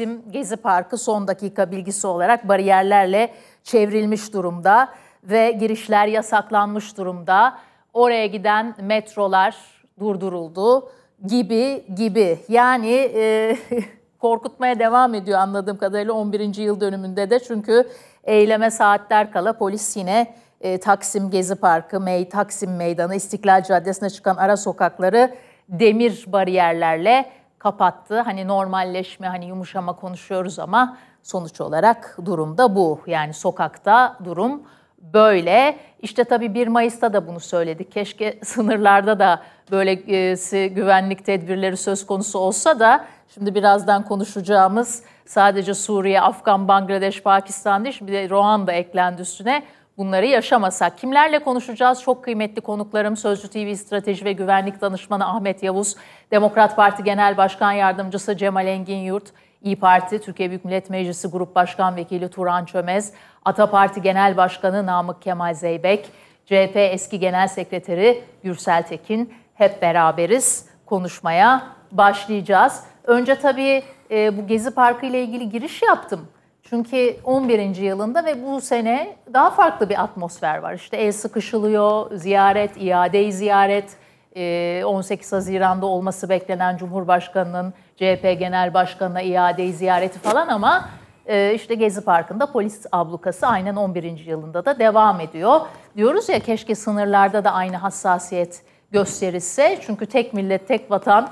Taksim Gezi Parkı son dakika bilgisi olarak bariyerlerle çevrilmiş durumda ve girişler yasaklanmış durumda. Oraya giden metrolar durduruldu gibi gibi. Yani e, korkutmaya devam ediyor anladığım kadarıyla 11. yıl dönümünde de çünkü eyleme saatler kala polis yine e, Taksim Gezi Parkı, Mey, Taksim Meydanı, İstiklal Caddesi'ne çıkan ara sokakları demir bariyerlerle kapattı. Hani normalleşme, hani yumuşama konuşuyoruz ama sonuç olarak durum da bu. Yani sokakta durum böyle. İşte tabii 1 Mayıs'ta da bunu söyledik. Keşke sınırlarda da böyle e, güvenlik tedbirleri söz konusu olsa da şimdi birazdan konuşacağımız sadece Suriye, Afgan, Bangladeş, Pakistan değil, şimdi de Ruanda eklendi üstüne bunları yaşamasak. Kimlerle konuşacağız? Çok kıymetli konuklarım Sözcü TV Strateji ve Güvenlik Danışmanı Ahmet Yavuz, Demokrat Parti Genel Başkan Yardımcısı Cemal Engin Yurt, İyi Parti Türkiye Büyük Millet Meclisi Grup Başkan Vekili Turan Çömez, Ata Parti Genel Başkanı Namık Kemal Zeybek, CHP eski Genel Sekreteri Gürsel Tekin hep beraberiz konuşmaya başlayacağız. Önce tabii e, bu Gezi Parkı ile ilgili giriş yaptım. Çünkü 11. yılında ve bu sene daha farklı bir atmosfer var. İşte el sıkışılıyor, ziyaret, iade ziyaret, 18 ee, Haziran'da olması beklenen Cumhurbaşkanı'nın CHP Genel Başkanı'na iade ziyareti falan ama e, işte Gezi Parkı'nda polis ablukası aynen 11. yılında da devam ediyor. Diyoruz ya keşke sınırlarda da aynı hassasiyet gösterilse. Çünkü tek millet, tek vatan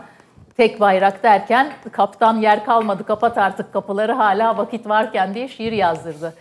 tek bayrak derken kaptan yer kalmadı kapat artık kapıları hala vakit varken diye şiir yazdırdı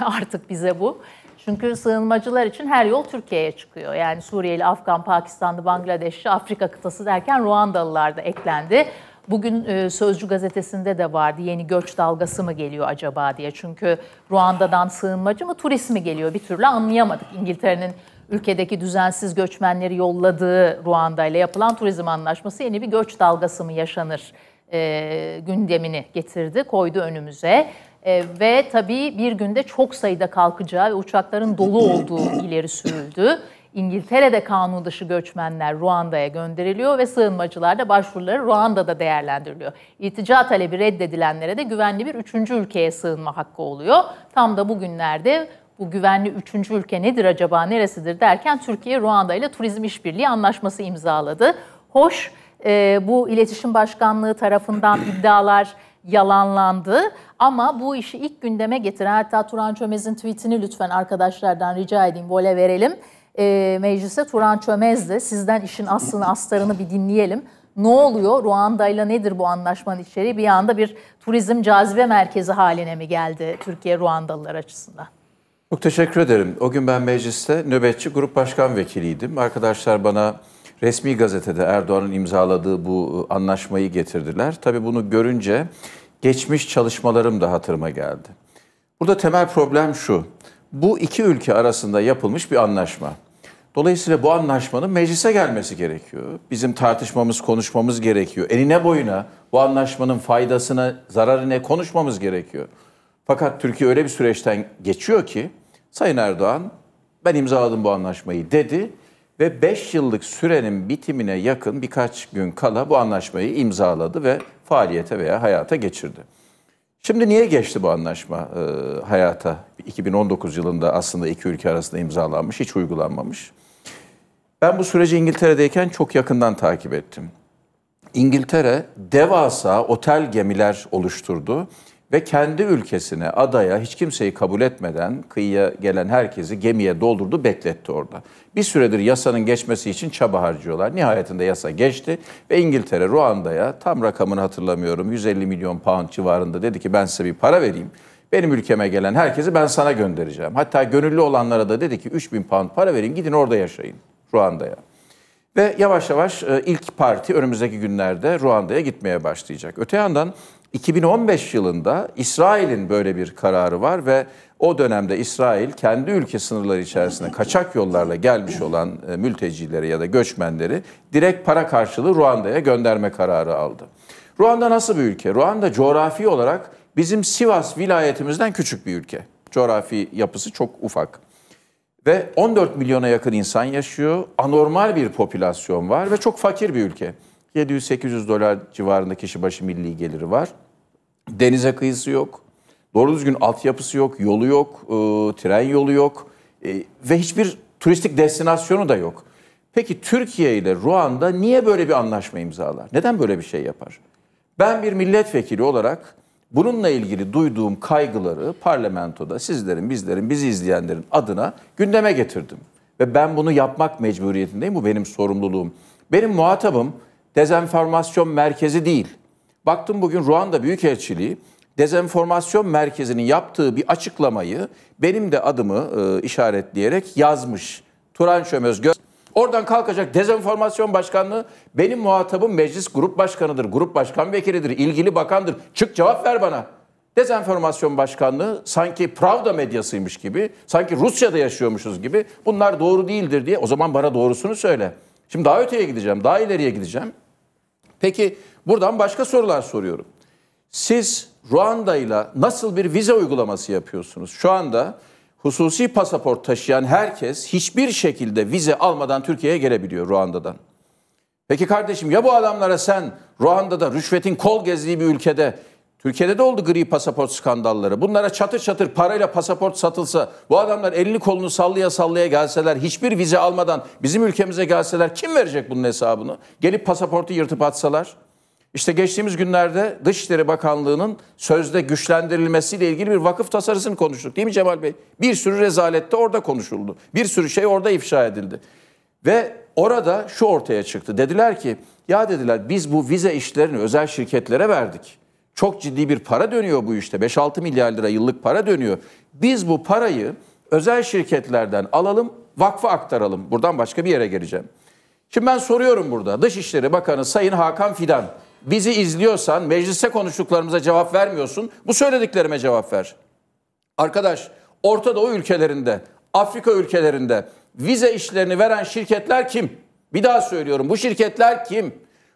artık bize bu. Çünkü sığınmacılar için her yol Türkiye'ye çıkıyor. Yani Suriyeli, Afgan, Pakistanlı, Bangladeşli, Afrika kıtası derken Ruandalılar da eklendi. Bugün e, Sözcü gazetesinde de vardı yeni göç dalgası mı geliyor acaba diye. Çünkü Ruanda'dan sığınmacı mı turist mi geliyor bir türlü anlayamadık. İngiltere'nin ülkedeki düzensiz göçmenleri yolladığı Ruanda ile yapılan turizm anlaşması yeni bir göç dalgası mı yaşanır e, gündemini getirdi, koydu önümüze. E, ve tabii bir günde çok sayıda kalkacağı ve uçakların dolu olduğu ileri sürüldü. İngiltere'de kanun dışı göçmenler Ruanda'ya gönderiliyor ve sığınmacılar da başvuruları Ruanda'da değerlendiriliyor. İltica talebi reddedilenlere de güvenli bir üçüncü ülkeye sığınma hakkı oluyor. Tam da bugünlerde bu güvenli üçüncü ülke nedir acaba neresidir derken Türkiye Ruanda ile turizm işbirliği anlaşması imzaladı. Hoş e, bu iletişim başkanlığı tarafından iddialar yalanlandı ama bu işi ilk gündeme getiren hatta Turan Çömez'in tweetini lütfen arkadaşlardan rica edeyim vole verelim. E, meclise Turan Çömez de Sizden işin aslını astarını bir dinleyelim ne oluyor? Ruanda ile nedir bu anlaşmanın içeriği? Bir anda bir turizm cazibe merkezi haline mi geldi Türkiye Ruandalılar açısından? Çok teşekkür ederim. O gün ben mecliste nöbetçi grup başkan vekiliydim. Arkadaşlar bana resmi gazetede Erdoğan'ın imzaladığı bu e, anlaşmayı getirdiler. Tabii bunu görünce geçmiş çalışmalarım da hatırıma geldi. Burada temel problem şu. Bu iki ülke arasında yapılmış bir anlaşma. Dolayısıyla bu anlaşmanın meclise gelmesi gerekiyor. Bizim tartışmamız, konuşmamız gerekiyor. Eline boyuna bu anlaşmanın faydasına, zararına konuşmamız gerekiyor. Fakat Türkiye öyle bir süreçten geçiyor ki Sayın Erdoğan ben imzaladım bu anlaşmayı dedi ve 5 yıllık sürenin bitimine yakın birkaç gün kala bu anlaşmayı imzaladı ve faaliyete veya hayata geçirdi. Şimdi niye geçti bu anlaşma e, hayata? 2019 yılında aslında iki ülke arasında imzalanmış, hiç uygulanmamış. Ben bu süreci İngiltere'deyken çok yakından takip ettim. İngiltere devasa otel gemiler oluşturdu ve kendi ülkesine, adaya hiç kimseyi kabul etmeden kıyıya gelen herkesi gemiye doldurdu, bekletti orada. Bir süredir yasanın geçmesi için çaba harcıyorlar. Nihayetinde yasa geçti ve İngiltere Ruanda'ya tam rakamını hatırlamıyorum 150 milyon pound civarında dedi ki ben size bir para vereyim. Benim ülkeme gelen herkesi ben sana göndereceğim. Hatta gönüllü olanlara da dedi ki 3000 pound para verin gidin orada yaşayın Ruanda'ya. Ve yavaş yavaş e, ilk parti önümüzdeki günlerde Ruanda'ya gitmeye başlayacak. Öte yandan 2015 yılında İsrail'in böyle bir kararı var ve o dönemde İsrail kendi ülke sınırları içerisinde kaçak yollarla gelmiş olan e, mültecileri ya da göçmenleri direkt para karşılığı Ruanda'ya gönderme kararı aldı. Ruanda nasıl bir ülke? Ruanda coğrafi olarak bizim Sivas vilayetimizden küçük bir ülke. Coğrafi yapısı çok ufak. Ve 14 milyona yakın insan yaşıyor. Anormal bir popülasyon var ve çok fakir bir ülke. 700-800 dolar civarında kişi başı milli geliri var. Denize kıyısı yok. Doğru düzgün altyapısı yok, yolu yok, e, tren yolu yok e, ve hiçbir turistik destinasyonu da yok. Peki Türkiye ile Ruanda niye böyle bir anlaşma imzalar? Neden böyle bir şey yapar? Ben bir milletvekili olarak bununla ilgili duyduğum kaygıları parlamentoda sizlerin, bizlerin, bizi izleyenlerin adına gündeme getirdim. Ve ben bunu yapmak mecburiyetindeyim. Bu benim sorumluluğum. Benim muhatabım dezenformasyon merkezi değil. Baktım bugün Ruanda Büyükelçiliği dezenformasyon merkezinin yaptığı bir açıklamayı benim de adımı e, işaretleyerek yazmış. Turan Şömöz Göz. Oradan kalkacak dezenformasyon başkanlığı benim muhatabım meclis grup başkanıdır, grup başkan vekilidir, ilgili bakandır. Çık cevap ver bana. Dezenformasyon başkanlığı sanki Pravda medyasıymış gibi, sanki Rusya'da yaşıyormuşuz gibi bunlar doğru değildir diye o zaman bana doğrusunu söyle. Şimdi daha öteye gideceğim, daha ileriye gideceğim. Peki Buradan başka sorular soruyorum. Siz Ruanda ile nasıl bir vize uygulaması yapıyorsunuz? Şu anda hususi pasaport taşıyan herkes hiçbir şekilde vize almadan Türkiye'ye gelebiliyor Ruanda'dan. Peki kardeşim ya bu adamlara sen Ruanda'da rüşvetin kol gezdiği bir ülkede Türkiye'de de oldu gri pasaport skandalları. Bunlara çatır çatır parayla pasaport satılsa, bu adamlar elini kolunu sallaya sallaya gelseler, hiçbir vize almadan bizim ülkemize gelseler kim verecek bunun hesabını? Gelip pasaportu yırtıp atsalar? İşte geçtiğimiz günlerde Dışişleri Bakanlığı'nın sözde güçlendirilmesiyle ilgili bir vakıf tasarısını konuştuk değil mi Cemal Bey? Bir sürü rezalette orada konuşuldu. Bir sürü şey orada ifşa edildi. Ve orada şu ortaya çıktı. Dediler ki ya dediler biz bu vize işlerini özel şirketlere verdik. Çok ciddi bir para dönüyor bu işte. 5-6 milyar lira yıllık para dönüyor. Biz bu parayı özel şirketlerden alalım, vakfa aktaralım. Buradan başka bir yere geleceğim. Şimdi ben soruyorum burada. Dışişleri Bakanı Sayın Hakan Fidan bizi izliyorsan, mecliste konuştuklarımıza cevap vermiyorsun. Bu söylediklerime cevap ver. Arkadaş, Orta Doğu ülkelerinde, Afrika ülkelerinde vize işlerini veren şirketler kim? Bir daha söylüyorum. Bu şirketler kim?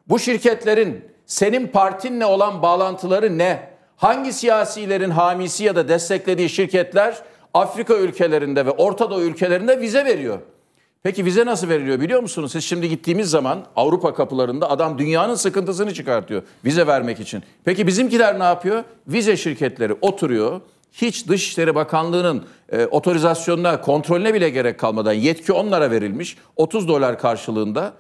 Bu şirketlerin senin partinle olan bağlantıları ne? Hangi siyasilerin hamisi ya da desteklediği şirketler Afrika ülkelerinde ve Orta Doğu ülkelerinde vize veriyor? Peki vize nasıl veriliyor biliyor musunuz? Siz şimdi gittiğimiz zaman Avrupa kapılarında adam dünyanın sıkıntısını çıkartıyor vize vermek için. Peki bizimkiler ne yapıyor? Vize şirketleri oturuyor. Hiç Dışişleri Bakanlığı'nın e, otorizasyonuna, kontrolüne bile gerek kalmadan yetki onlara verilmiş. 30 dolar karşılığında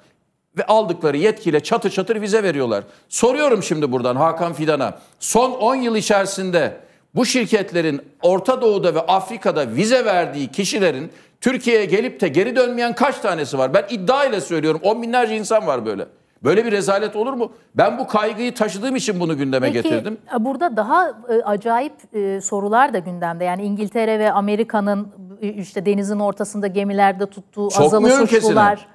ve aldıkları yetkiyle çatır çatır vize veriyorlar. Soruyorum şimdi buradan Hakan Fidan'a. Son 10 yıl içerisinde bu şirketlerin Orta Doğu'da ve Afrika'da vize verdiği kişilerin Türkiye'ye gelip de geri dönmeyen kaç tanesi var? Ben iddia ile söylüyorum. On binlerce insan var böyle. Böyle bir rezalet olur mu? Ben bu kaygıyı taşıdığım için bunu gündeme Peki, getirdim. E, burada daha e, acayip e, sorular da gündemde. Yani İngiltere ve Amerika'nın e, işte denizin ortasında gemilerde tuttuğu azalı suçlular.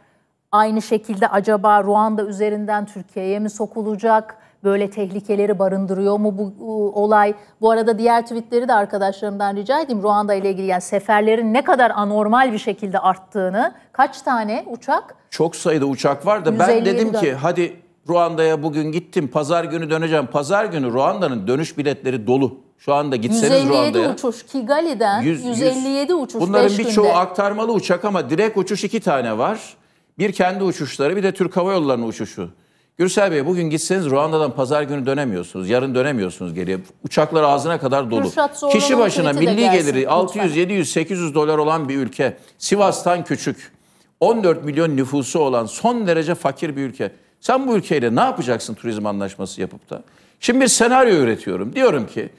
Aynı şekilde acaba Ruanda üzerinden Türkiye'ye mi sokulacak? böyle tehlikeleri barındırıyor mu bu, bu olay? Bu arada diğer tweetleri de arkadaşlarımdan rica edeyim. Ruanda ile ilgili yani seferlerin ne kadar anormal bir şekilde arttığını, kaç tane uçak? Çok sayıda uçak var da ben dedim ki hadi Ruanda'ya bugün gittim, pazar günü döneceğim. Pazar günü Ruanda'nın dönüş biletleri dolu. Şu anda gitseniz 157 Ruanda'ya. 157 uçuş Kigali'den 100, 157 uçuş Bunların birçoğu aktarmalı uçak ama direkt uçuş iki tane var. Bir kendi uçuşları bir de Türk Hava Yolları'nın uçuşu. Gürsel Bey bugün gitseniz Ruanda'dan pazar günü dönemiyorsunuz. Yarın dönemiyorsunuz geriye. Uçaklar ağzına kadar dolu. Kişi başına milli geliri 600, lütfen. 700, 800 dolar olan bir ülke. Sivas'tan küçük. 14 milyon nüfusu olan son derece fakir bir ülke. Sen bu ülkeyle ne yapacaksın turizm anlaşması yapıp da? Şimdi bir senaryo üretiyorum. Diyorum ki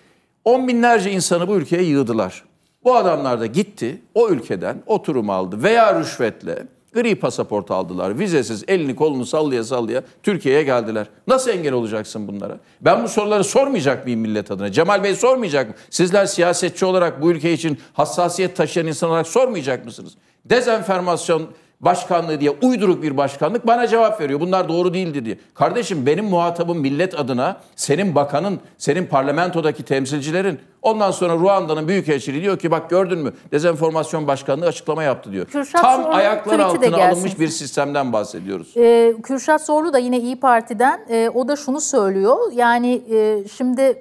on binlerce insanı bu ülkeye yığdılar. Bu adamlar da gitti o ülkeden oturum aldı veya rüşvetle Gri pasaport aldılar. Vizesiz elini kolunu sallaya sallaya Türkiye'ye geldiler. Nasıl engel olacaksın bunlara? Ben bu soruları sormayacak mıyım millet adına? Cemal Bey sormayacak mı? Sizler siyasetçi olarak bu ülke için hassasiyet taşıyan insan olarak sormayacak mısınız? Dezenformasyon başkanlığı diye uyduruk bir başkanlık bana cevap veriyor. Bunlar doğru değildir diye. Kardeşim benim muhatabım millet adına senin bakanın, senin parlamentodaki temsilcilerin. Ondan sonra Ruanda'nın büyükelçiliği diyor ki bak gördün mü dezenformasyon başkanlığı açıklama yaptı diyor. Kürşat Tam Zorlu, ayaklar altına alınmış bir sistemden bahsediyoruz. Ee, Kürşat Zorlu da yine İyi Parti'den e, o da şunu söylüyor. Yani e, şimdi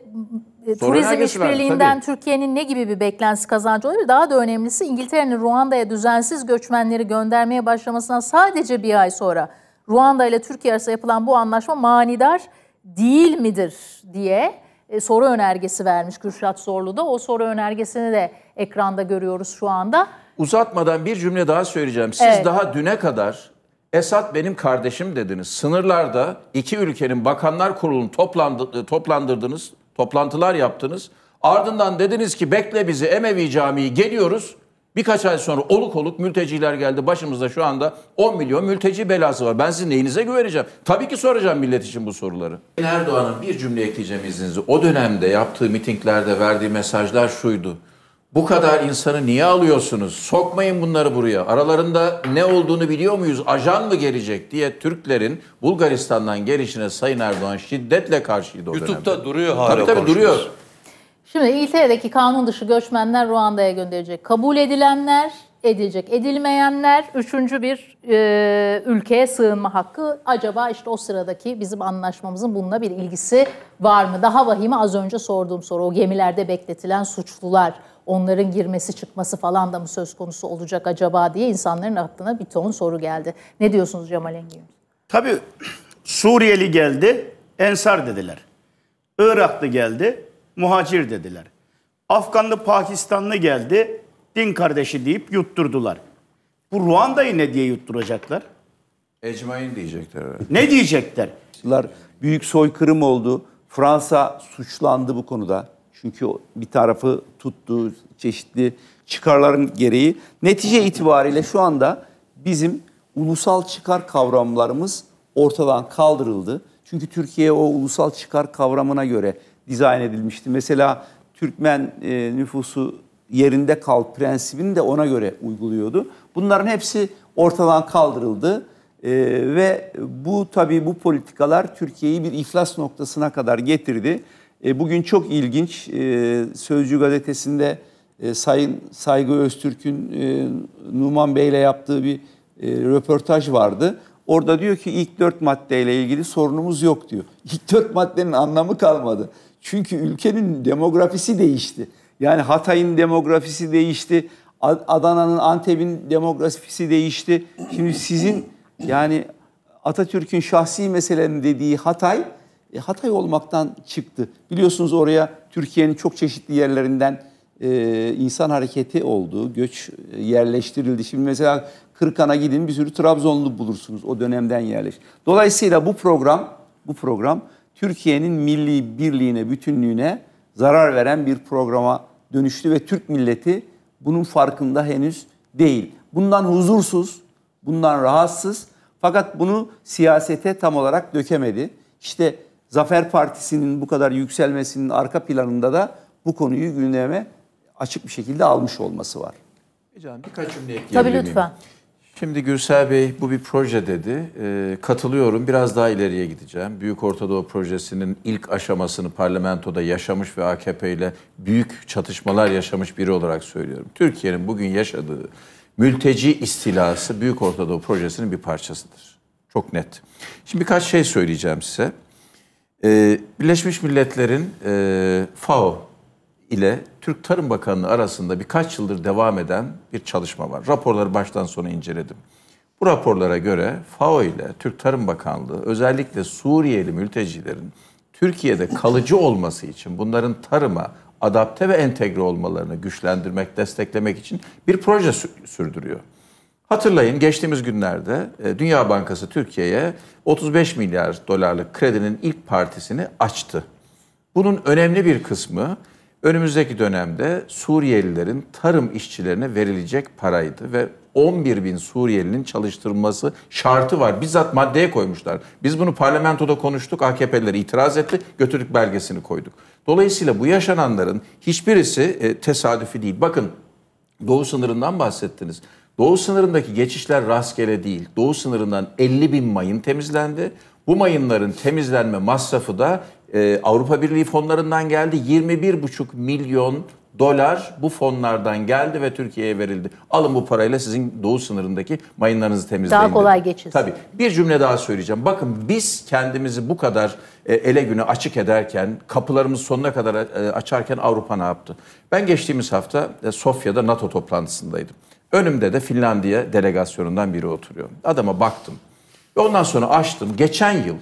e, turizm işbirliğinden Türkiye'nin ne gibi bir beklentisi kazancı olabilir? Daha da önemlisi İngiltere'nin Ruanda'ya düzensiz göçmenleri göndermeye başlamasından sadece bir ay sonra Ruanda ile Türkiye arasında yapılan bu anlaşma manidar değil midir diye e, soru önergesi vermiş Kürşat Zorlu da. O soru önergesini de ekranda görüyoruz şu anda. Uzatmadan bir cümle daha söyleyeceğim. Siz evet. daha düne kadar Esat benim kardeşim dediniz. Sınırlarda iki ülkenin bakanlar kurulunu toplandı, toplandırdınız toplantılar yaptınız. Ardından dediniz ki bekle bizi Emevi Camii geliyoruz. Birkaç ay sonra oluk oluk mülteciler geldi. Başımızda şu anda 10 milyon mülteci belası var. Ben sizin neyinize güveneceğim? Tabii ki soracağım millet için bu soruları. Erdoğan'ın bir cümle ekleyeceğim izninizle. O dönemde yaptığı mitinglerde verdiği mesajlar şuydu. Bu kadar insanı niye alıyorsunuz? Sokmayın bunları buraya. Aralarında ne olduğunu biliyor muyuz? Ajan mı gelecek diye Türklerin Bulgaristan'dan gelişine Sayın Erdoğan şiddetle karşıydı o YouTube'da duruyor hala Tabii tabii duruyor. Şimdi İngiltere'deki kanun dışı göçmenler Ruanda'ya gönderecek. Kabul edilenler edilecek. Edilmeyenler üçüncü bir e, ülkeye sığınma hakkı. Acaba işte o sıradaki bizim anlaşmamızın bununla bir ilgisi var mı? Daha vahimi az önce sorduğum soru o gemilerde bekletilen suçlular onların girmesi çıkması falan da mı söz konusu olacak acaba diye insanların aklına bir ton soru geldi. Ne diyorsunuz Cemal Engin? Tabii Suriyeli geldi, Ensar dediler. Iraklı geldi, muhacir dediler. Afganlı Pakistanlı geldi, din kardeşi deyip yutturdular. Bu Ruanda'yı ne diye yutturacaklar? Ecmain diyecekler. Ne diyecekler? Büyük soykırım oldu. Fransa suçlandı bu konuda. Çünkü bir tarafı tuttuğu çeşitli çıkarların gereği. Netice itibariyle şu anda bizim ulusal çıkar kavramlarımız ortadan kaldırıldı. Çünkü Türkiye o ulusal çıkar kavramına göre dizayn edilmişti. Mesela Türkmen e, nüfusu yerinde kal prensibini de ona göre uyguluyordu. Bunların hepsi ortadan kaldırıldı. Ee, ve bu tabii bu politikalar Türkiye'yi bir iflas noktasına kadar getirdi. E, bugün çok ilginç. E, Sözcü gazetesinde e, Sayın Saygı Öztürk'ün e, Numan Bey'le yaptığı bir e, röportaj vardı. Orada diyor ki ilk dört maddeyle ilgili sorunumuz yok diyor. İlk dört maddenin anlamı kalmadı. Çünkü ülkenin demografisi değişti. Yani Hatay'ın demografisi değişti. Adana'nın, Antep'in demografisi değişti. Şimdi sizin yani Atatürk'ün şahsi meselenin dediği Hatay e, Hatay olmaktan çıktı. Biliyorsunuz oraya Türkiye'nin çok çeşitli yerlerinden e, insan hareketi oldu, göç e, yerleştirildi. Şimdi mesela Kırkan'a gidin bir sürü Trabzonlu bulursunuz o dönemden yerleş. Dolayısıyla bu program, bu program Türkiye'nin milli birliğine, bütünlüğüne zarar veren bir programa dönüştü ve Türk milleti bunun farkında henüz değil. Bundan huzursuz, bundan rahatsız fakat bunu siyasete tam olarak dökemedi. İşte Zafer Partisi'nin bu kadar yükselmesinin arka planında da bu konuyu gündeme açık bir şekilde almış olması var. Hocam birkaç cümle ekleyebilir Tabii lütfen. Şimdi Gürsel Bey bu bir proje dedi. E, katılıyorum biraz daha ileriye gideceğim. Büyük Ortadoğu Projesi'nin ilk aşamasını parlamentoda yaşamış ve AKP ile büyük çatışmalar yaşamış biri olarak söylüyorum. Türkiye'nin bugün yaşadığı mülteci istilası Büyük Ortadoğu Projesi'nin bir parçasıdır. Çok net. Şimdi birkaç şey söyleyeceğim size. Ee, Birleşmiş Milletler'in e, FAO ile Türk Tarım Bakanlığı arasında birkaç yıldır devam eden bir çalışma var. Raporları baştan sona inceledim. Bu raporlara göre FAO ile Türk Tarım Bakanlığı özellikle Suriyeli mültecilerin Türkiye'de kalıcı olması için bunların tarıma adapte ve entegre olmalarını güçlendirmek, desteklemek için bir proje sürdürüyor. Hatırlayın geçtiğimiz günlerde e, Dünya Bankası Türkiye'ye 35 milyar dolarlık kredinin ilk partisini açtı. Bunun önemli bir kısmı önümüzdeki dönemde Suriyelilerin tarım işçilerine verilecek paraydı ve 11 bin Suriyelinin çalıştırılması şartı var. Bizzat maddeye koymuşlar. Biz bunu parlamentoda konuştuk, AKP'liler itiraz etti, götürdük belgesini koyduk. Dolayısıyla bu yaşananların hiçbirisi e, tesadüfi değil. Bakın Doğu sınırından bahsettiniz. Doğu sınırındaki geçişler rastgele değil. Doğu sınırından 50 bin mayın temizlendi. Bu mayınların temizlenme masrafı da e, Avrupa Birliği fonlarından geldi. 21,5 milyon dolar bu fonlardan geldi ve Türkiye'ye verildi. Alın bu parayla sizin doğu sınırındaki mayınlarınızı temizleyin. Daha kolay geçin. Tabii. Bir cümle daha söyleyeceğim. Bakın biz kendimizi bu kadar e, ele güne açık ederken, kapılarımızı sonuna kadar e, açarken Avrupa ne yaptı? Ben geçtiğimiz hafta e, Sofya'da NATO toplantısındaydım. Önümde de Finlandiya delegasyonundan biri oturuyor. Adama baktım. Ve ondan sonra açtım. Geçen yıl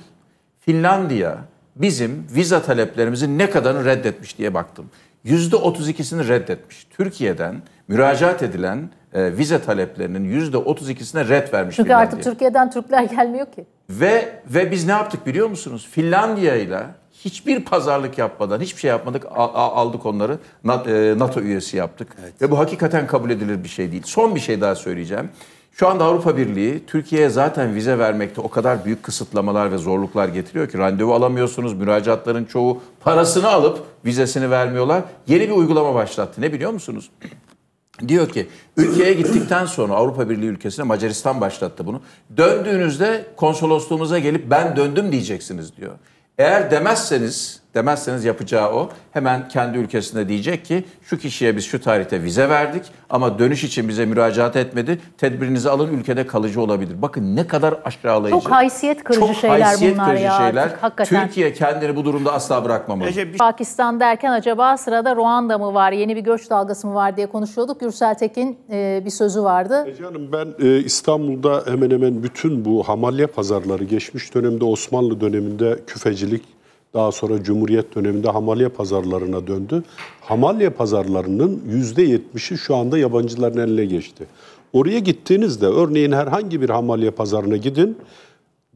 Finlandiya bizim vize taleplerimizi ne kadarını reddetmiş diye baktım. Yüzde 32'sini reddetmiş. Türkiye'den müracaat edilen e, vize taleplerinin yüzde 32'sine red vermiş. Çünkü Finlandiya. artık Türkiye'den Türkler gelmiyor ki. Ve ve biz ne yaptık biliyor musunuz? Finlandiya ile hiçbir pazarlık yapmadan, hiçbir şey yapmadık, aldık onları. E, NATO üyesi yaptık. Evet. Ve bu hakikaten kabul edilir bir şey değil. Son bir şey daha söyleyeceğim. Şu anda Avrupa Birliği Türkiye'ye zaten vize vermekte o kadar büyük kısıtlamalar ve zorluklar getiriyor ki randevu alamıyorsunuz. Müracaatların çoğu parasını alıp vizesini vermiyorlar. Yeni bir uygulama başlattı. Ne biliyor musunuz? Diyor ki ülkeye gittikten sonra Avrupa Birliği ülkesine Macaristan başlattı bunu. Döndüğünüzde konsolosluğumuza gelip ben döndüm diyeceksiniz diyor. Eğer demezseniz Demezseniz yapacağı o. Hemen kendi ülkesinde diyecek ki şu kişiye biz şu tarihte vize verdik ama dönüş için bize müracaat etmedi. Tedbirinizi alın ülkede kalıcı olabilir. Bakın ne kadar aşağılayıcı. Çok haysiyet kırıcı Çok şeyler haysiyet bunlar kırıcı ya. Şeyler. Artık, hakikaten. Türkiye kendini bu durumda asla bırakmamalı. Recep... Pakistan derken acaba sırada Ruanda mı var? Yeni bir göç dalgası mı var diye konuşuyorduk. Gürsel Tekin e, bir sözü vardı. Ece Hanım ben e, İstanbul'da hemen hemen bütün bu hamalya pazarları geçmiş dönemde Osmanlı döneminde küfecilik daha sonra Cumhuriyet döneminde hamalye pazarlarına döndü. Hamalye pazarlarının %70'i şu anda yabancıların eline geçti. Oraya gittiğinizde örneğin herhangi bir hamalye pazarına gidin.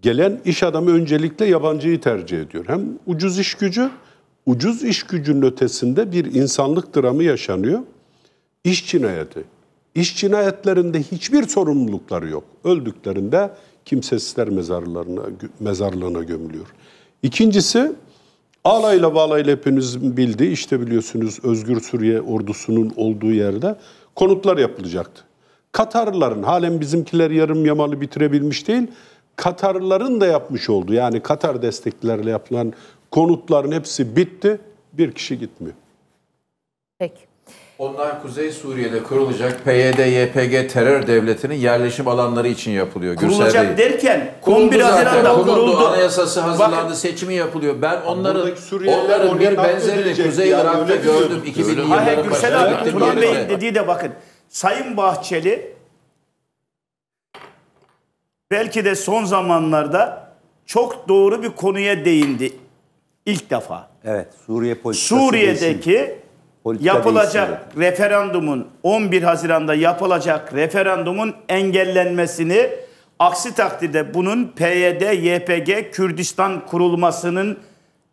Gelen iş adamı öncelikle yabancıyı tercih ediyor. Hem ucuz iş gücü, ucuz iş gücünün ötesinde bir insanlık dramı yaşanıyor. İş cinayeti. İş cinayetlerinde hiçbir sorumlulukları yok. Öldüklerinde kimsesizler mezarlarına, mezarlığına gömülüyor. İkincisi ağlayla bağlayla hepinizin bildiği işte biliyorsunuz Özgür Suriye ordusunun olduğu yerde konutlar yapılacaktı. Katarlıların halen bizimkiler yarım yamalı bitirebilmiş değil. Katarlıların da yapmış oldu. Yani Katar desteklerle yapılan konutların hepsi bitti. Bir kişi gitmiyor. Peki. Onlar Kuzey Suriye'de kurulacak PYD-YPG terör devletinin yerleşim alanları için yapılıyor. Kurulacak değil. derken 11 Haziran'da kuruldu. kuruldu. Anayasası hazırlandı, Bakın, seçimi yapılıyor. Ben onların onların bir benzerini Kuzey Irak'ta gördüm. 2000 yılların Gürsel abi Turan Bey'in dediği de bakın. Sayın Bahçeli belki de son zamanlarda çok doğru bir konuya değindi ilk defa. Evet, Suriye politikası. Suriye'deki Politika yapılacak değişimde. referandumun 11 Haziran'da yapılacak referandumun engellenmesini aksi takdirde bunun PYD, YPG, Kürdistan kurulmasının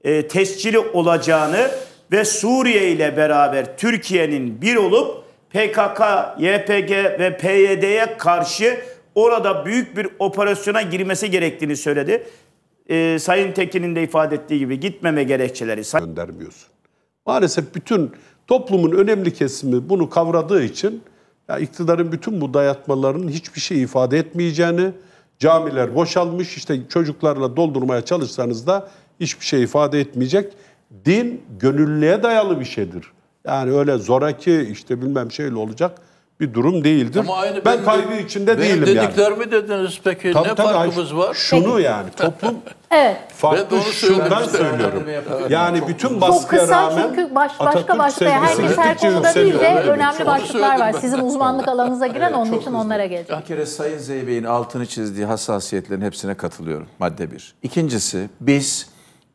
e, tescili olacağını ve Suriye ile beraber Türkiye'nin bir olup PKK, YPG ve PYD'ye karşı orada büyük bir operasyona girmesi gerektiğini söyledi. Ee, Sayın Tekin'in de ifade ettiği gibi gitmeme gerekçeleri. Göndermiyorsun. Maalesef bütün Toplumun önemli kesimi bunu kavradığı için ya iktidarın bütün bu dayatmalarının hiçbir şey ifade etmeyeceğini, camiler boşalmış işte çocuklarla doldurmaya çalışsanız da hiçbir şey ifade etmeyecek. Din gönüllüye dayalı bir şeydir. Yani öyle zoraki işte bilmem şeyle olacak bir durum değildir. Ama aynı ben kaygı içinde benim değilim Dedikler yani. dediniz peki tabii, ne tabii, farkımız var? Şunu yani toplum evet. farklı şundan söylüyorum. Yani bütün baskıya rağmen çünkü baş, başka Atatürk başka herkes her konuda değil de önemli başlıklar var. Sizin uzmanlık alanınıza giren onun için onlara geleceğim. Bir kere Sayın Zeybek'in altını çizdiği hassasiyetlerin hepsine katılıyorum madde bir. İkincisi biz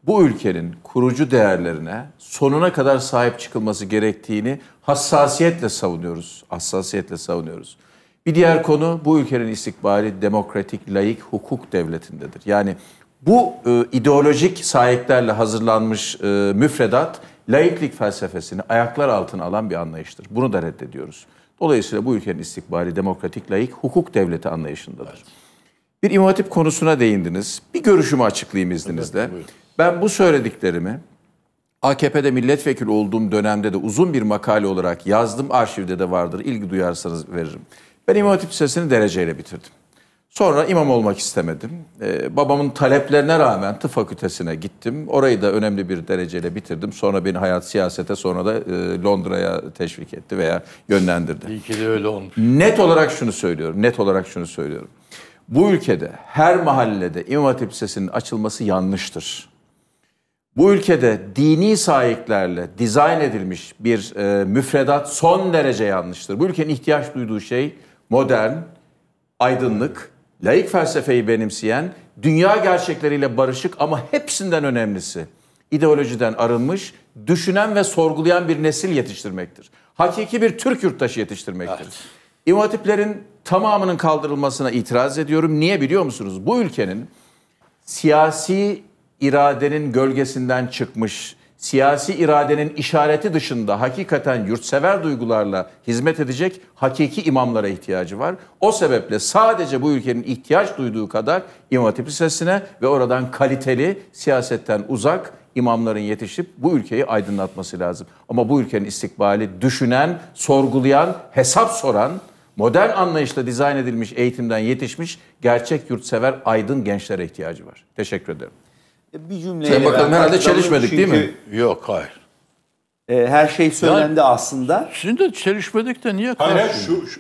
bu ülkenin kurucu değerlerine sonuna kadar sahip çıkılması gerektiğini hassasiyetle savunuyoruz. Hassasiyetle savunuyoruz. Bir diğer konu bu ülkenin istikbali demokratik, layık hukuk devletindedir. Yani bu e, ideolojik sahiplerle hazırlanmış e, müfredat laiklik felsefesini ayaklar altına alan bir anlayıştır. Bunu da reddediyoruz. Dolayısıyla bu ülkenin istikbali demokratik, layık hukuk devleti anlayışındadır. Evet. Bir imam hatip konusuna değindiniz. Bir görüşümü açıklayayım izninizle. Evet, ben bu söylediklerimi AKP'de milletvekili olduğum dönemde de uzun bir makale olarak yazdım. Arşivde de vardır. İlgi duyarsanız veririm. Ben İmam Hatip Lisesi'ni dereceyle bitirdim. Sonra imam olmak istemedim. Ee, babamın taleplerine rağmen tıp fakültesine gittim. Orayı da önemli bir dereceyle bitirdim. Sonra beni hayat siyasete sonra da e, Londra'ya teşvik etti veya yönlendirdi. İyi ki de öyle olmuş. Net olarak şunu söylüyorum. Net olarak şunu söylüyorum. Bu ülkede her mahallede İmam Hatip Lisesi'nin açılması yanlıştır. Bu ülkede dini sahiplerle dizayn edilmiş bir e, müfredat son derece yanlıştır. Bu ülkenin ihtiyaç duyduğu şey modern, aydınlık, laik felsefeyi benimseyen, dünya gerçekleriyle barışık ama hepsinden önemlisi ideolojiden arınmış, düşünen ve sorgulayan bir nesil yetiştirmektir. Hakiki bir Türk yurttaşı yetiştirmektir. Evet. İmam tamamının kaldırılmasına itiraz ediyorum. Niye biliyor musunuz? Bu ülkenin siyasi iradenin gölgesinden çıkmış, siyasi iradenin işareti dışında hakikaten yurtsever duygularla hizmet edecek hakiki imamlara ihtiyacı var. O sebeple sadece bu ülkenin ihtiyaç duyduğu kadar İmam Hatip ve oradan kaliteli, siyasetten uzak imamların yetişip bu ülkeyi aydınlatması lazım. Ama bu ülkenin istikbali düşünen, sorgulayan, hesap soran, modern anlayışla dizayn edilmiş eğitimden yetişmiş gerçek yurtsever aydın gençlere ihtiyacı var. Teşekkür ederim. E, bir cümleyle... Sen bakalım herhalde çelişmedik çünkü, değil mi? Yok hayır. E, her şey söylendi yani, aslında. Şimdi çelişmedik de niye karşı? Hayır şu, şu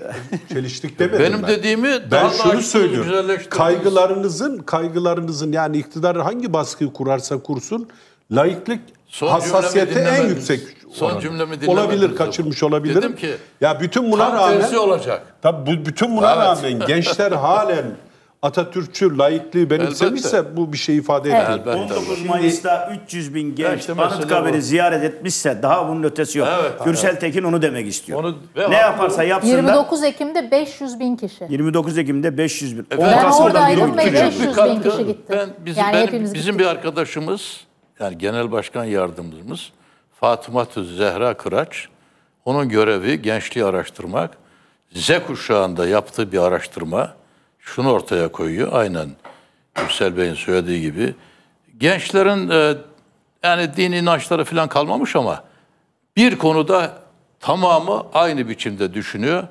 çeliştik demedim Benim ben. dediğimi ben daha şunu söylüyorum. Kaygılarınızın kaygılarınızın yani iktidar hangi baskıyı kurarsa kursun laiklik Son hassasiyeti en yüksek Son cümlemi Olabilir, kaçırmış olabilir. Dedim ki ya bütün buna rağmen tersi olacak. Tabii bütün buna evet. rağmen gençler halen Atatürkçü laikliği benimsemişse Elbette. bu bir şey ifade eder. Evet. Elbette. 19 Mayıs'ta 300 bin genç işte Anıtkabir'i ziyaret etmişse daha bunun ötesi yok. Evet, Gürsel evet. Tekin onu demek istiyor. Onu, ne yaparsa yapsınlar. 29 Ekim'de 500 bin kişi. 29 Ekim'de 500 bin. Evet. Ben Kasım'da oradaydım ve 500 bin kişi gitti. Ben, bizim yani benim, bizim gittik. bir arkadaşımız, yani genel başkan yardımcımız Fatıma Tüz Zehra Kıraç, onun görevi gençliği araştırmak. Z kuşağında yaptığı bir araştırma şunu ortaya koyuyor. Aynen Yüksel Bey'in söylediği gibi. Gençlerin e, yani dini inançları falan kalmamış ama bir konuda tamamı aynı biçimde düşünüyor.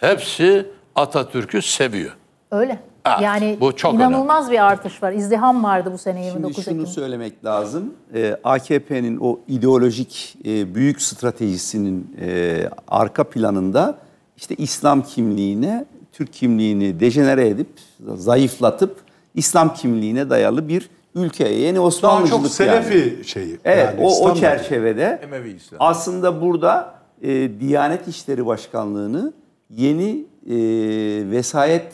Hepsi Atatürk'ü seviyor. Öyle. Evet, yani bu çok inanılmaz önemli. bir artış var. İzdiham vardı bu sene 29 Şimdi şunu Ekim. söylemek lazım. Ee, AKP'nin o ideolojik e, büyük stratejisinin e, arka planında işte İslam kimliğine Türk kimliğini dejenere edip, zayıflatıp İslam kimliğine dayalı bir ülkeye Yeni Osmanlıcılık Daha çok Selefi yani. şeyi. Evet yani o, o çerçevede Emevi İslam. aslında burada e, Diyanet İşleri Başkanlığı'nı yeni e, vesayet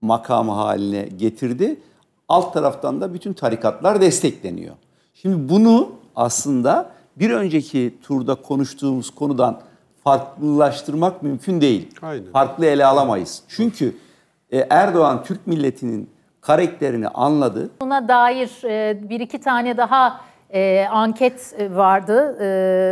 makamı haline getirdi. Alt taraftan da bütün tarikatlar destekleniyor. Şimdi bunu aslında bir önceki turda konuştuğumuz konudan farklılaştırmak mümkün değil. Aynen. Farklı ele alamayız. Çünkü e, Erdoğan Türk milletinin karakterini anladı. Buna dair e, bir iki tane daha e, anket vardı. E,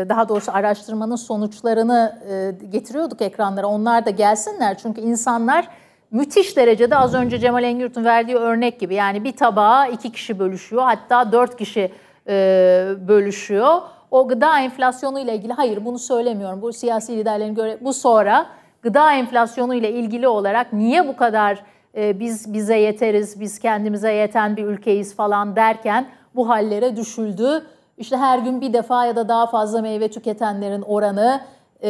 daha doğrusu araştırmanın sonuçlarını e, getiriyorduk ekranlara. Onlar da gelsinler. Çünkü insanlar müthiş derecede az önce Cemal Engürt'ün verdiği örnek gibi. Yani bir tabağa iki kişi bölüşüyor. Hatta dört kişi e, bölüşüyor o gıda enflasyonu ile ilgili hayır bunu söylemiyorum. Bu siyasi liderlerin göre bu sonra gıda enflasyonu ile ilgili olarak niye bu kadar e, biz bize yeteriz, biz kendimize yeten bir ülkeyiz falan derken bu hallere düşüldü. İşte her gün bir defa ya da daha fazla meyve tüketenlerin oranı e,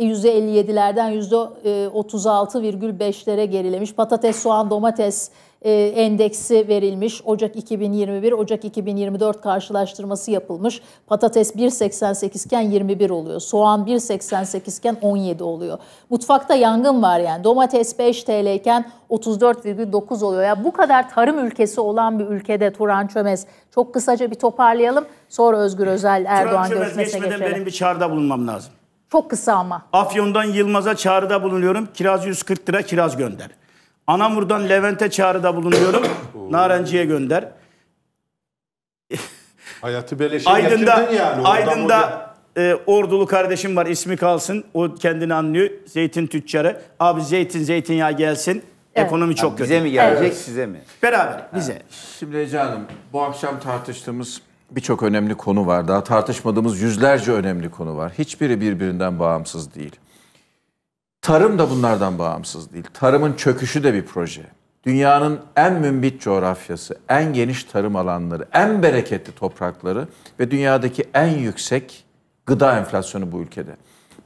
%57'lerden %36,5'lere e, gerilemiş. Patates, soğan, domates e, endeksi verilmiş. Ocak 2021, Ocak 2024 karşılaştırması yapılmış. Patates 1.88 iken 21 oluyor. Soğan 1.88 iken 17 oluyor. Mutfakta yangın var yani. Domates 5 TL iken 34,9 oluyor. Ya yani bu kadar tarım ülkesi olan bir ülkede Turan Çömez çok kısaca bir toparlayalım. Sonra Özgür Özel Erdoğan Turan görüşmesine geçmeden geçelim. benim bir çağrıda bulunmam lazım. Çok kısa ama. Afyon'dan Yılmaz'a çağrıda bulunuyorum. Kiraz 140 lira kiraz gönder. Anamur'dan Levent'e çağrıda bulunuyorum. Narenciye gönder. Hayatı beleşe Aydın'da, yani. Aydın'da e, ordulu kardeşim var ismi kalsın. O kendini anlıyor. Zeytin tüccarı. Abi zeytin zeytinyağı gelsin. Evet. Ekonomi çok kötü. Bize mi gelecek evet. size mi? Beraber ha. Şimdi Ece Hanım bu akşam tartıştığımız birçok önemli konu var. Daha tartışmadığımız yüzlerce önemli konu var. Hiçbiri birbirinden bağımsız değil. Tarım da bunlardan bağımsız değil. Tarımın çöküşü de bir proje. Dünyanın en mümbit coğrafyası, en geniş tarım alanları, en bereketli toprakları ve dünyadaki en yüksek gıda enflasyonu bu ülkede.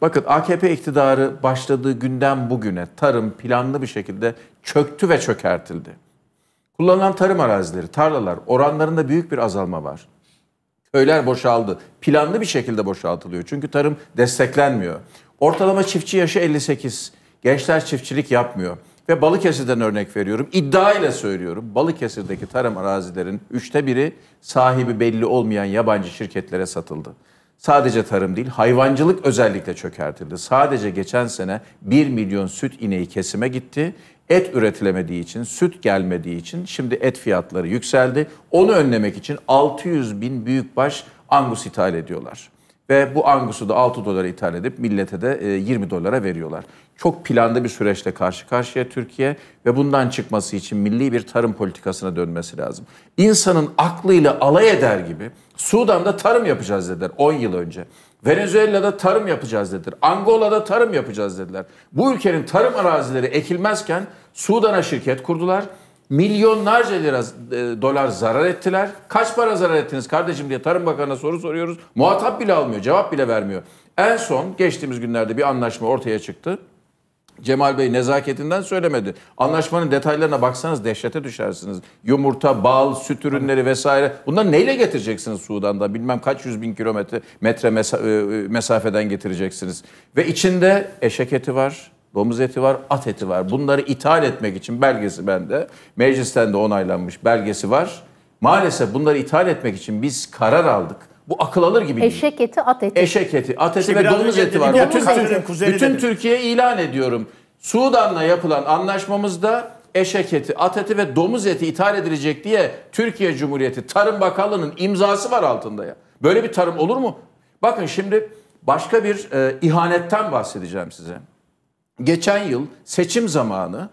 Bakın AKP iktidarı başladığı günden bugüne tarım planlı bir şekilde çöktü ve çökertildi. Kullanılan tarım arazileri, tarlalar oranlarında büyük bir azalma var. Köyler boşaldı. Planlı bir şekilde boşaltılıyor. Çünkü tarım desteklenmiyor. Ortalama çiftçi yaşı 58. Gençler çiftçilik yapmıyor. Ve Balıkesir'den örnek veriyorum. İddia ile söylüyorum. Balıkesir'deki tarım arazilerin üçte biri sahibi belli olmayan yabancı şirketlere satıldı. Sadece tarım değil, hayvancılık özellikle çökertildi. Sadece geçen sene 1 milyon süt ineği kesime gitti. Et üretilemediği için, süt gelmediği için şimdi et fiyatları yükseldi. Onu önlemek için 600 bin büyükbaş angus ithal ediyorlar. Ve bu Angus'u da 6 dolara ithal edip millete de 20 e, dolara veriyorlar. Çok planlı bir süreçle karşı karşıya Türkiye ve bundan çıkması için milli bir tarım politikasına dönmesi lazım. İnsanın aklıyla alay eder gibi Sudan'da tarım yapacağız dediler 10 yıl önce. Venezuela'da tarım yapacağız dediler. Angola'da tarım yapacağız dediler. Bu ülkenin tarım arazileri ekilmezken Sudan'a şirket kurdular Milyonlarca lira e, dolar zarar ettiler. Kaç para zarar ettiniz kardeşim diye Tarım Bakanı'na soru soruyoruz. Muhatap bile almıyor, cevap bile vermiyor. En son geçtiğimiz günlerde bir anlaşma ortaya çıktı. Cemal Bey nezaketinden söylemedi. Anlaşmanın detaylarına baksanız dehşete düşersiniz. Yumurta, bal, süt ürünleri vesaire. Bunları neyle getireceksiniz Sudan'da? Bilmem kaç yüz bin kilometre metre e, e, mesafeden getireceksiniz. Ve içinde eşek eti var, domuz eti var, at eti var. Bunları ithal etmek için belgesi bende. Meclisten de onaylanmış belgesi var. Maalesef bunları ithal etmek için biz karar aldık. Bu akıl alır gibi değil. Eşek eti, at eti. Eşek eti, at eti işte ve domuz eti var. Domuz bütün, eti. bütün Türkiye'ye ilan ediyorum. Sudan'la yapılan anlaşmamızda eşek eti, at eti ve domuz eti ithal edilecek diye Türkiye Cumhuriyeti Tarım Bakanlığı'nın imzası var altında ya. Böyle bir tarım olur mu? Bakın şimdi başka bir e, ihanetten bahsedeceğim size geçen yıl seçim zamanı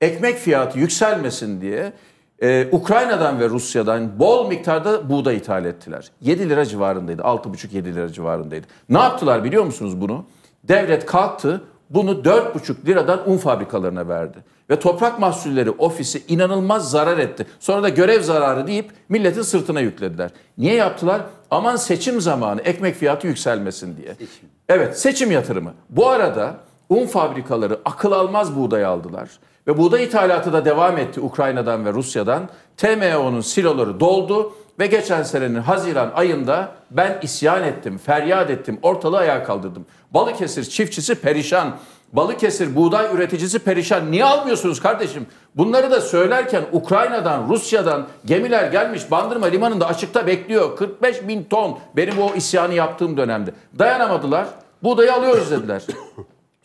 ekmek fiyatı yükselmesin diye e, Ukrayna'dan ve Rusya'dan bol miktarda buğday ithal ettiler. 7 lira civarındaydı. 6,5-7 lira civarındaydı. Ne yaptılar biliyor musunuz bunu? Devlet kalktı bunu 4,5 liradan un fabrikalarına verdi. Ve Toprak Mahsulleri Ofisi inanılmaz zarar etti. Sonra da görev zararı deyip milletin sırtına yüklediler. Niye yaptılar? Aman seçim zamanı ekmek fiyatı yükselmesin diye. Seçim. Evet seçim yatırımı. Bu arada un fabrikaları akıl almaz buğday aldılar ve buğday ithalatı da devam etti Ukrayna'dan ve Rusya'dan. TMO'nun siloları doldu ve geçen senenin Haziran ayında ben isyan ettim, feryat ettim, ortalığı ayağa kaldırdım. Balıkesir çiftçisi perişan, Balıkesir buğday üreticisi perişan. Niye almıyorsunuz kardeşim? Bunları da söylerken Ukrayna'dan, Rusya'dan gemiler gelmiş Bandırma Limanı'nda açıkta bekliyor. 45 bin ton benim o isyanı yaptığım dönemde. Dayanamadılar, buğdayı alıyoruz dediler.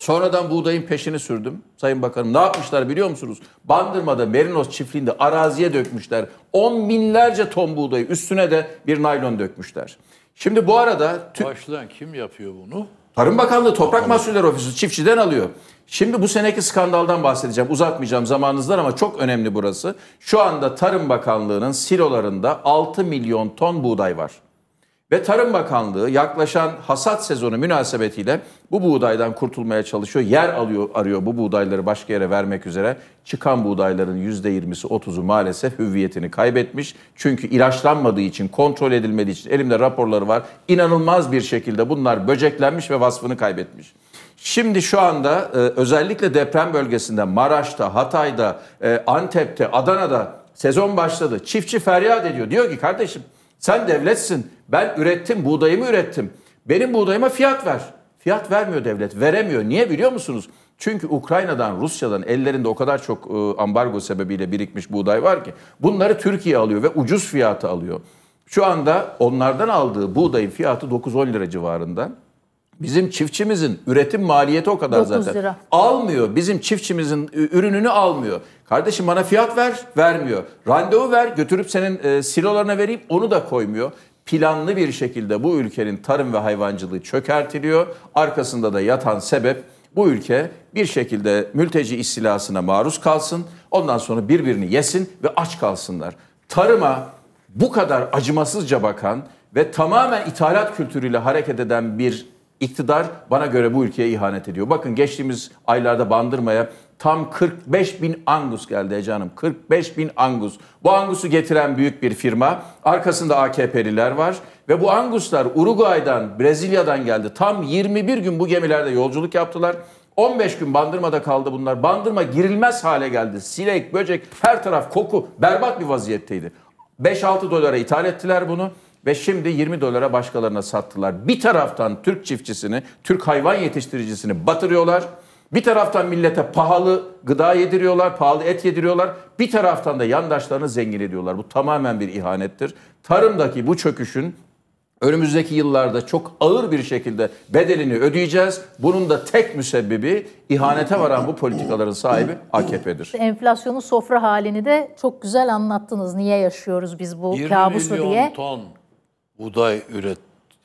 Sonradan buğdayın peşini sürdüm. Sayın Bakanım ne yapmışlar biliyor musunuz? Bandırma'da Merinos çiftliğinde araziye dökmüşler. On binlerce ton buğdayı üstüne de bir naylon dökmüşler. Şimdi bu arada... Baştan kim yapıyor bunu? Tarım Bakanlığı Toprak Mahsulleri Ofisi çiftçiden alıyor. Şimdi bu seneki skandaldan bahsedeceğim. Uzatmayacağım zamanınızlar ama çok önemli burası. Şu anda Tarım Bakanlığı'nın silolarında 6 milyon ton buğday var. Ve Tarım Bakanlığı yaklaşan hasat sezonu münasebetiyle bu buğdaydan kurtulmaya çalışıyor. Yer alıyor, arıyor bu buğdayları başka yere vermek üzere. Çıkan buğdayların %20'si 30'u maalesef hüviyetini kaybetmiş. Çünkü ilaçlanmadığı için, kontrol edilmediği için elimde raporları var. İnanılmaz bir şekilde bunlar böceklenmiş ve vasfını kaybetmiş. Şimdi şu anda e, özellikle deprem bölgesinde Maraş'ta, Hatay'da, e, Antep'te, Adana'da sezon başladı. Çiftçi feryat ediyor. Diyor ki kardeşim sen devletsin. Ben ürettim, buğdayımı ürettim. Benim buğdayıma fiyat ver. Fiyat vermiyor devlet, veremiyor. Niye biliyor musunuz? Çünkü Ukrayna'dan, Rusya'dan ellerinde o kadar çok ıı, ambargo sebebiyle birikmiş buğday var ki bunları Türkiye alıyor ve ucuz fiyata alıyor. Şu anda onlardan aldığı buğdayın fiyatı 9-10 lira civarında. Bizim çiftçimizin üretim maliyeti o kadar zaten. Lira. Almıyor. Bizim çiftçimizin ürününü almıyor. Kardeşim bana fiyat ver, vermiyor. Randevu ver, götürüp senin e, silolarına vereyim onu da koymuyor planlı bir şekilde bu ülkenin tarım ve hayvancılığı çökertiliyor. Arkasında da yatan sebep bu ülke bir şekilde mülteci istilasına maruz kalsın. Ondan sonra birbirini yesin ve aç kalsınlar. Tarıma bu kadar acımasızca bakan ve tamamen ithalat kültürüyle hareket eden bir İktidar bana göre bu ülkeye ihanet ediyor. Bakın geçtiğimiz aylarda Bandırma'ya tam 45 bin Angus geldi Ece Hanım. 45 bin Angus. Bu Angus'u getiren büyük bir firma. Arkasında AKP'liler var. Ve bu Anguslar Uruguay'dan, Brezilya'dan geldi. Tam 21 gün bu gemilerde yolculuk yaptılar. 15 gün Bandırma'da kaldı bunlar. Bandırma girilmez hale geldi. Sinek, böcek, her taraf koku. Berbat bir vaziyetteydi. 5-6 dolara ithal ettiler bunu ve şimdi 20 dolara başkalarına sattılar. Bir taraftan Türk çiftçisini, Türk hayvan yetiştiricisini batırıyorlar. Bir taraftan millete pahalı gıda yediriyorlar, pahalı et yediriyorlar. Bir taraftan da yandaşlarını zengin ediyorlar. Bu tamamen bir ihanettir. Tarımdaki bu çöküşün önümüzdeki yıllarda çok ağır bir şekilde bedelini ödeyeceğiz. Bunun da tek müsebbibi ihanete varan bu politikaların sahibi AKP'dir. Enflasyonun sofra halini de çok güzel anlattınız. Niye yaşıyoruz biz bu kabusu diye. 20 milyon ton buğday üret,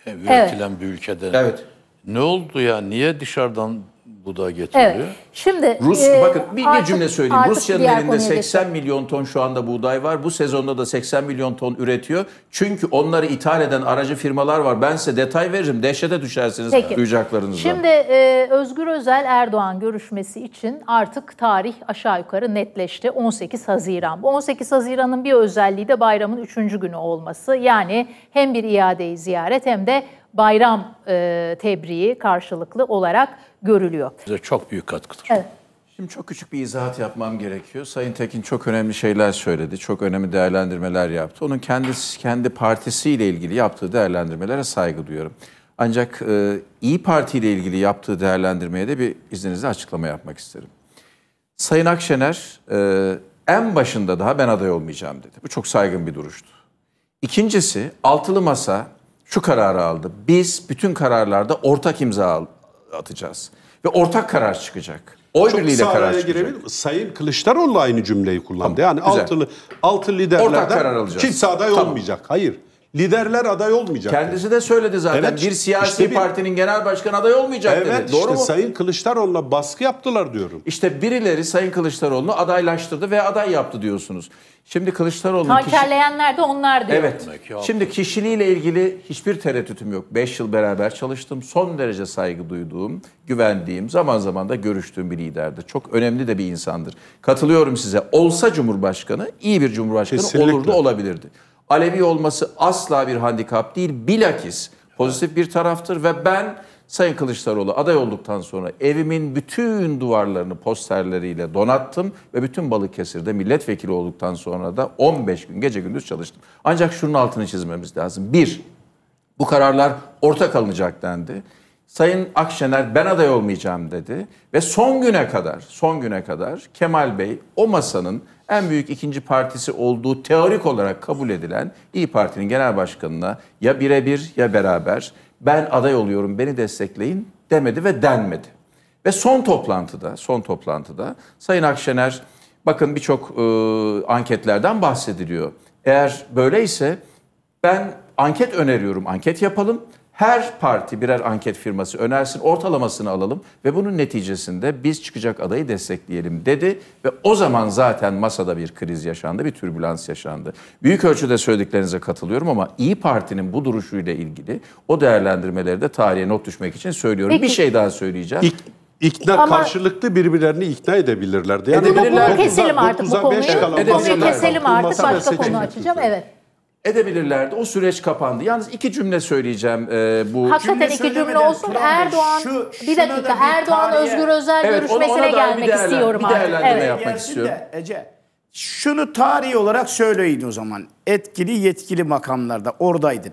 e, üretilen evet. bir ülkede. Evet. Ne oldu ya? Niye dışarıdan bu da getiriliyor. Evet. Şimdi Rus e, bakın bir, artık, bir cümle söyleyeyim. Rusya'nın elinde 80 geçelim. milyon ton şu anda buğday var. Bu sezonda da 80 milyon ton üretiyor. Çünkü onları ithal eden aracı firmalar var. Ben size detay veririm. Dehşete düşersiniz Peki. duyacaklarınızdan. Şimdi e, Özgür Özel Erdoğan görüşmesi için artık tarih aşağı yukarı netleşti. 18 Haziran. Bu 18 Haziran'ın bir özelliği de bayramın 3. günü olması. Yani hem bir iadeyi ziyaret hem de bayram e, tebriği karşılıklı olarak görülüyor. Bize çok büyük katkıdır. Evet. Şimdi çok küçük bir izahat yapmam gerekiyor. Sayın Tekin çok önemli şeyler söyledi. Çok önemli değerlendirmeler yaptı. Onun kendisi kendi partisiyle ilgili yaptığı değerlendirmelere saygı duyuyorum. Ancak e, İyi Parti ile ilgili yaptığı değerlendirmeye de bir izninizle açıklama yapmak isterim. Sayın Akşener e, en başında daha ben aday olmayacağım dedi. Bu çok saygın bir duruştu. İkincisi altılı masa şu kararı aldı. Biz bütün kararlarda ortak imza atacağız. Ve ortak karar çıkacak. Oy Çok birliğiyle karar çıkacak. Girebilir. Sayın Kılıçdaroğlu aynı cümleyi kullandı. Tamam, yani güzel. altılı altı liderlerden ortak karar kimse aday tamam. olmayacak. Hayır liderler aday olmayacak. Kendisi de söyledi zaten. Evet, bir siyasi işte bir, partinin genel başkan aday olmayacak evet, dedi. Doğru işte mu? Sayın Kılıçdaroğlu'na baskı yaptılar diyorum. İşte birileri Sayın Kılıçdaroğlu'nu adaylaştırdı ve aday yaptı diyorsunuz. Şimdi Kılıçdaroğlu Hankerleyenler kişi... de onlar diyor. Evet. Şimdi kişiliğiyle ilgili hiçbir tereddütüm yok. Beş yıl beraber çalıştım. Son derece saygı duyduğum, güvendiğim, zaman zaman da görüştüğüm bir liderdi. Çok önemli de bir insandır. Katılıyorum size. Olsa Cumhurbaşkanı, iyi bir Cumhurbaşkanı Kesinlikle. olurdu, olabilirdi. Alevi olması asla bir handikap değil. Bilakis pozitif bir taraftır ve ben Sayın Kılıçdaroğlu aday olduktan sonra evimin bütün duvarlarını posterleriyle donattım ve bütün Balıkesir'de milletvekili olduktan sonra da 15 gün gece gündüz çalıştım. Ancak şunun altını çizmemiz lazım. Bir, bu kararlar ortak alınacak dendi. Sayın Akşener ben aday olmayacağım dedi ve son güne kadar, son güne kadar Kemal Bey o masanın en büyük ikinci partisi olduğu teorik olarak kabul edilen İyi Parti'nin genel başkanına ya birebir ya beraber ben aday oluyorum beni destekleyin demedi ve denmedi. Ve son toplantıda, son toplantıda Sayın Akşener bakın birçok e, anketlerden bahsediliyor. Eğer böyleyse ben anket öneriyorum, anket yapalım her parti birer anket firması önersin, ortalamasını alalım ve bunun neticesinde biz çıkacak adayı destekleyelim dedi ve o zaman zaten masada bir kriz yaşandı, bir türbülans yaşandı. Büyük ölçüde söylediklerinize katılıyorum ama İyi Parti'nin bu duruşuyla ilgili o değerlendirmeleri de tarihe not düşmek için söylüyorum. Bir şey daha söyleyeceğim. İlk İkna Ama, karşılıklı birbirlerini ikna edebilirlerdi. Yani edebilirler. Bunu keselim artık Bu konuyu keselim artık başka konu açacağım. Evet edebilirlerdi. O süreç kapandı. Yalnız iki cümle söyleyeceğim e, bu. Hakikaten cümle iki cümle olsun. Erdoğan şu, bir dakika da bir Erdoğan tarihe, Özgür Özel evet, görüşmesine ona, gelmek bir istiyorum bir değerlendirme evet. yapmak istiyorum. De, Ece şunu tarihi olarak söyleyin o zaman. Etkili yetkili makamlarda oradaydın.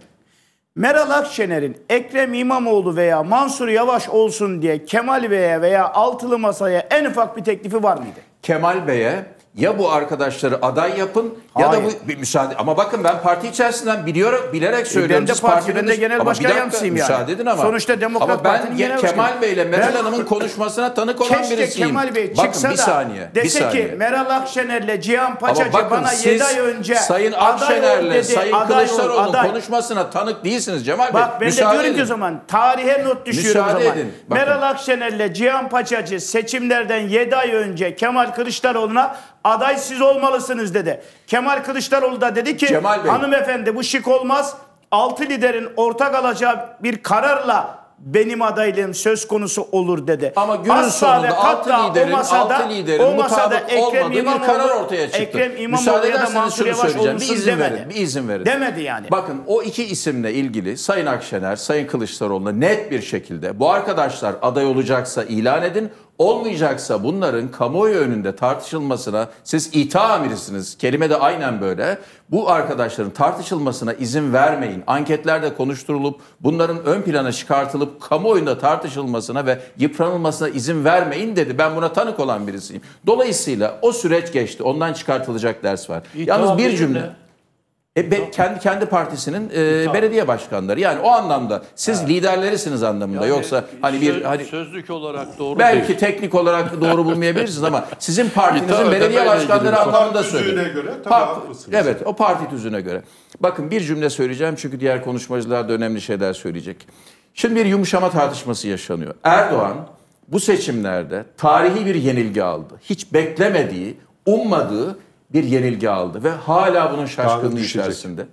Meral Akşener'in Ekrem İmamoğlu veya Mansur Yavaş olsun diye Kemal Bey'e veya Altılı Masa'ya en ufak bir teklifi var mıydı? Kemal Bey'e ya bu arkadaşları aday yapın ya Hayır. da bu bir müsaade ama bakın ben parti içerisinden biliyorum bilerek e, söylüyorum. E ben de partinin de genel başkan yardımcısıyım yani. Müsaade edin ama. Sonuçta Demokrat ama ben genel Kemal Bey ile Meral ben... Hanım'ın konuşmasına tanık olan Keşke birisiyim. Kemal Bey çıksa bakın, da bir saniye, dese bir saniye. ki Meral Akşener'le Cihan Paçacı bakın, bana 7 ay önce Sayın Akşener'le dedi, Sayın Kılıçdaroğlu'nun konuşmasına tanık değilsiniz Cemal Bey. Bak ben müsaade de diyorum edin. ki o zaman tarihe not düşüyorum müsaade o zaman. Edin. Bakın. Meral Akşener'le Cihan Paçacı seçimlerden 7 ay önce Kemal Kılıçdaroğlu'na aday siz olmalısınız dedi. Kemal Cemal Kılıçdaroğlu da dedi ki Cemal Bey. hanımefendi bu şık olmaz. Altı liderin ortak alacağı bir kararla benim adaylığım söz konusu olur dedi. Ama günün Asla sonunda altı liderin, o masada, altı liderin o masada Ekrem olmadığı İmamoğlu, bir karar ortaya çıktı. Ekrem İmamoğlu ya da Mansur Yavaş bir izin verin, bir izin verin. Demedi yani. Bakın o iki isimle ilgili Sayın Akşener, Sayın Kılıçdaroğlu'na net bir şekilde bu arkadaşlar aday olacaksa ilan edin. Olmayacaksa bunların kamuoyu önünde tartışılmasına siz ita amirisiniz. Kelime de aynen böyle. Bu arkadaşların tartışılmasına izin vermeyin. Anketlerde konuşturulup bunların ön plana çıkartılıp kamuoyunda tartışılmasına ve yıpranılmasına izin vermeyin dedi. Ben buna tanık olan birisiyim. Dolayısıyla o süreç geçti. Ondan çıkartılacak ders var. İta Yalnız bir cümle. Ne? E, be, kendi kendi partisinin e, belediye başkanları. Yani o anlamda siz evet. liderlerisiniz anlamında. Yani Yoksa hani bir hani sözlük olarak doğru belki değil. teknik olarak doğru bulmayabilirsiniz ama sizin partinizin belediye başkanları anlamında söylüyorum. göre Part, Evet, o parti tüzüğüne göre. Bakın bir cümle söyleyeceğim çünkü diğer konuşmacılar da önemli şeyler söyleyecek. Şimdi bir yumuşama tartışması yaşanıyor. Erdoğan bu seçimlerde tarihi bir yenilgi aldı. Hiç beklemediği, ummadığı bir yenilgi aldı ve hala bunun şaşkınlığı daha içerisinde.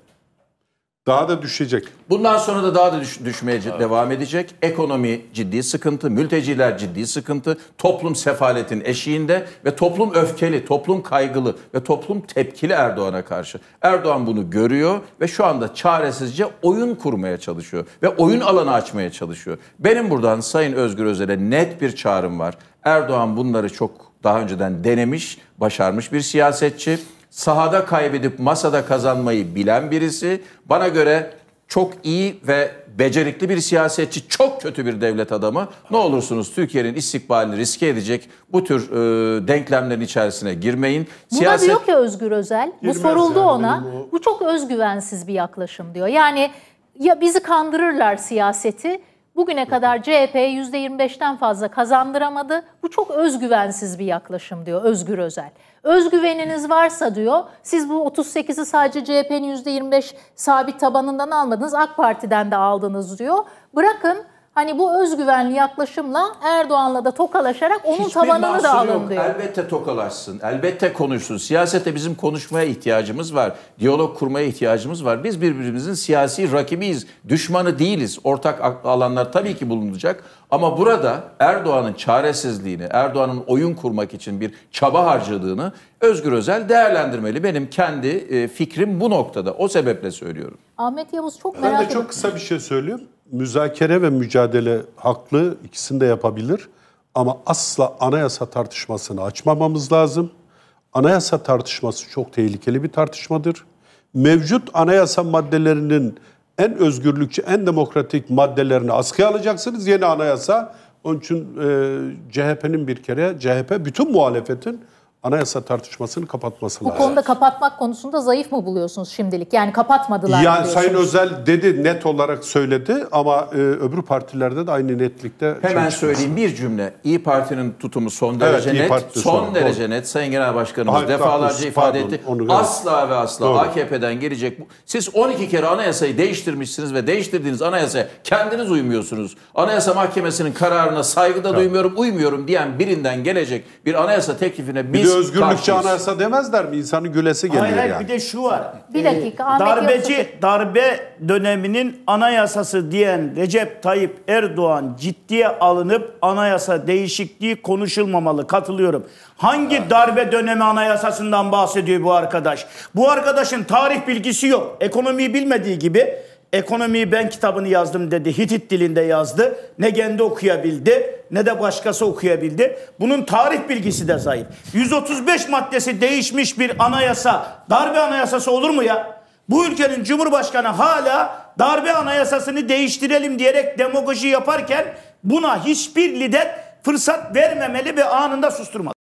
Daha da düşecek. Bundan sonra da daha da düş, düşmeye evet. devam edecek. Ekonomi ciddi sıkıntı, mülteciler ciddi sıkıntı, toplum sefaletin eşiğinde ve toplum öfkeli, toplum kaygılı ve toplum tepkili Erdoğan'a karşı. Erdoğan bunu görüyor ve şu anda çaresizce oyun kurmaya çalışıyor ve oyun alanı açmaya çalışıyor. Benim buradan Sayın Özgür Özel'e net bir çağrım var. Erdoğan bunları çok daha önceden denemiş, başarmış bir siyasetçi. Sahada kaybedip masada kazanmayı bilen birisi. Bana göre çok iyi ve becerikli bir siyasetçi, çok kötü bir devlet adamı. Ne olursunuz Türkiye'nin istikbalini riske edecek bu tür e, denklemlerin içerisine girmeyin. Siyaset... Buna diyor ki Özgür Özel, Girmez bu soruldu yani, ona. Bu... bu çok özgüvensiz bir yaklaşım diyor. Yani ya bizi kandırırlar siyaseti Bugüne kadar CHP %25'ten fazla kazandıramadı. Bu çok özgüvensiz bir yaklaşım diyor Özgür Özel. Özgüveniniz varsa diyor siz bu 38'i sadece CHP'nin %25 sabit tabanından almadınız AK Parti'den de aldınız diyor. Bırakın Hani bu özgüvenli yaklaşımla Erdoğan'la da tokalaşarak onun Hiçbir tabanını da alın diyor. Elbette tokalaşsın, elbette konuşsun. Siyasete bizim konuşmaya ihtiyacımız var. Diyalog kurmaya ihtiyacımız var. Biz birbirimizin siyasi rakibiyiz, düşmanı değiliz. Ortak alanlar tabii ki bulunacak. Ama burada Erdoğan'ın çaresizliğini, Erdoğan'ın oyun kurmak için bir çaba harcadığını Özgür Özel değerlendirmeli. Benim kendi e, fikrim bu noktada. O sebeple söylüyorum. Ahmet Yavuz çok merak ediyorum. Ben de çok kısa bir şey söylüyorum müzakere ve mücadele haklı ikisini de yapabilir. Ama asla anayasa tartışmasını açmamamız lazım. Anayasa tartışması çok tehlikeli bir tartışmadır. Mevcut anayasa maddelerinin en özgürlükçü, en demokratik maddelerini askıya alacaksınız yeni anayasa. Onun için e, CHP'nin bir kere, CHP bütün muhalefetin anayasa tartışmasını kapatması lazım. Bu konuda kapatmak konusunda zayıf mı buluyorsunuz şimdilik? Yani kapatmadılar ya, mı Sayın Özel dedi net olarak söyledi ama e, öbür partilerde de aynı netlikte Hemen söyleyeyim bir cümle. İyi Parti'nin tutumu son derece evet, net. Parti son sorun. derece net. Sayın Genel Başkanımız Hayır, defalarca haklısın, ifade etti. Onu asla ve asla doğru. AKP'den gelecek. Siz 12 kere anayasayı değiştirmişsiniz ve değiştirdiğiniz anayasaya kendiniz uymuyorsunuz. Anayasa Mahkemesi'nin kararına saygıda evet. duymuyorum, uymuyorum diyen birinden gelecek bir anayasa teklifine biz bir özgürlükçi anayasa demezler mi? İnsanı gülesi gelir hayır, hayır, yani. Bir de şu var. Bir dakika. Ahmet darbeci, darbe döneminin anayasası diyen Recep Tayyip Erdoğan ciddiye alınıp anayasa değişikliği konuşulmamalı. Katılıyorum. Hangi ha. darbe dönemi anayasasından bahsediyor bu arkadaş? Bu arkadaşın tarih bilgisi yok. Ekonomiyi bilmediği gibi Ekonomiyi ben kitabını yazdım dedi. Hitit dilinde yazdı. Ne kendi okuyabildi ne de başkası okuyabildi. Bunun tarih bilgisi de zayıf. 135 maddesi değişmiş bir anayasa darbe anayasası olur mu ya? Bu ülkenin cumhurbaşkanı hala darbe anayasasını değiştirelim diyerek demagoji yaparken buna hiçbir lider fırsat vermemeli ve anında susturmalı.